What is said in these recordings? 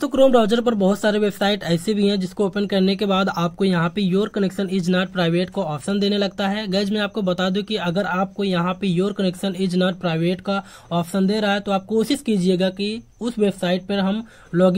दोस्तों Chrome browser पर बहुत सारे वेबसाइट ऐसे भी हैं जिसको ओपन करने के बाद आपको यहाँ पे your connection is not private को ऑप्शन देने लगता है गैज मैं आपको बता दूं कि अगर आपको यहाँ पे your connection is not private का ऑप्शन दे रहा है तो आप कोशिश कीजिएगा कि उस वेबसाइट पर हम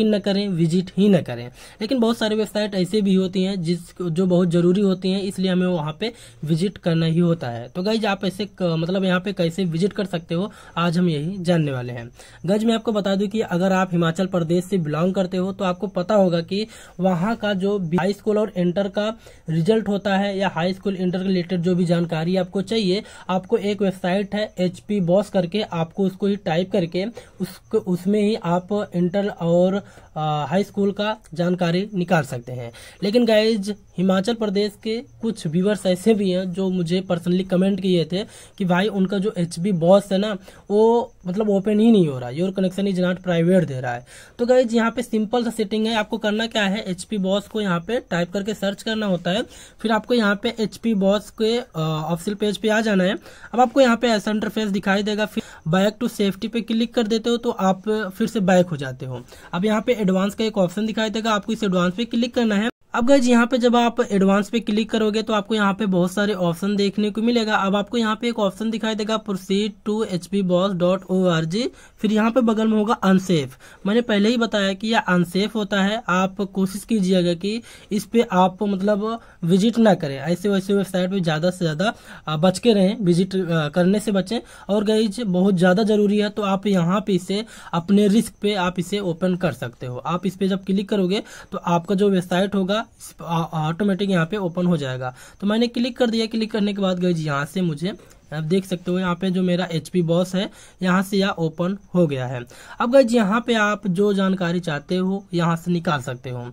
इन न करें विजिट ही न करें लेकिन बहुत सारे वेबसाइट ऐसे भी होती हैं जिस जो बहुत ज़रूरी होती हैं इसलिए हमें वहाँ पे विजिट करना ही होता है तो गैज आप ऐसे मतलब यहाँ पे कैसे विजिट कर सकते हो आज हम यही जानने वाले हैं गज मैं आपको बता दूँ कि अगर आप हिमाचल प्रदेश से बिलोंग बिलोंग करते हो तो आपको पता होगा कि वहाँ का जो हाई स्कूल और इंटर का रिजल्ट होता है या हाई स्कूल इंटर रिलेटेड जो भी जानकारी आपको चाहिए आपको एक वेबसाइट है एच बॉस करके आपको उसको ही टाइप करके उसको उसमें ही आप इंटर और हाई स्कूल का जानकारी निकाल सकते हैं लेकिन गाइज हिमाचल प्रदेश के कुछ व्यूवर्स ऐसे भी हैं जो मुझे पर्सनली कमेंट किए थे कि भाई उनका जो एच बॉस है ना वो मतलब ओपन ही नहीं हो रहा your connection is not private दे रहा है तो गाइज यहाँ पे पे सिंपल सा सेटिंग है आपको करना क्या है एचपी बॉस को यहाँ पे टाइप करके सर्च करना होता है फिर आपको यहाँ पे एचपी बॉस के ऑफिसियल पेज पे आ जाना है अब आपको यहाँ पे ऐसा इंटरफेस दिखाई देगा फिर बैक टू सेफ्टी पे क्लिक कर देते हो तो आप फिर से बैक हो जाते हो अब यहाँ पे एडवांस का एक ऑप्शन दिखाई देगा आपको इस एडवांस पे क्लिक करना है अब गज यहाँ पे जब आप एडवांस पे क्लिक करोगे तो आपको यहाँ पे बहुत सारे ऑप्शन देखने को मिलेगा अब आपको यहाँ पे एक ऑप्शन दिखाई देगा proceed to H P BOSE dot O R G फिर यहाँ पे बगल में होगा अनसेफ मैंने पहले ही बताया कि यह अनसेफ होता है आप कोशिश कीजिएगा कि इस पर आप मतलब विजिट ना करें ऐसे वैसे वेबसाइट पर ज़्यादा से ज़्यादा बच के रहें विजिट करने से बचें और गईज बहुत ज़्यादा ज़रूरी है तो आप यहाँ पर इसे अपने रिस्क पे आप इसे ओपन कर सकते हो आप इस पर जब क्लिक करोगे तो आपका जो वेबसाइट होगा जाएगा ऑटोमेटिक यहाँ पे ओपन हो जाएगा तो मैंने क्लिक कर दिया क्लिक करने के बाद गई यहाँ से मुझे आप देख सकते हो यहाँ पे जो मेरा एच पी बॉस है यहाँ से यह ओपन हो गया है अब गई यहाँ पे आप जो जानकारी चाहते हो यहाँ से निकाल सकते हो